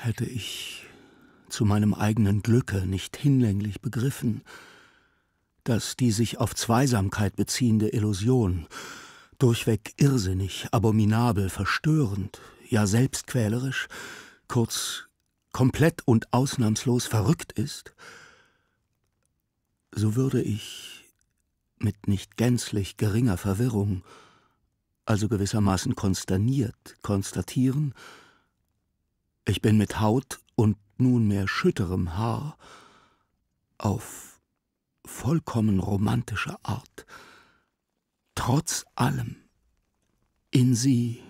Hätte ich zu meinem eigenen Glücke nicht hinlänglich begriffen, dass die sich auf Zweisamkeit beziehende Illusion durchweg irrsinnig, abominabel, verstörend, ja selbstquälerisch, kurz komplett und ausnahmslos verrückt ist, so würde ich mit nicht gänzlich geringer Verwirrung, also gewissermaßen konsterniert, konstatieren, ich bin mit Haut und nunmehr schütterem Haar auf vollkommen romantische Art trotz allem in sie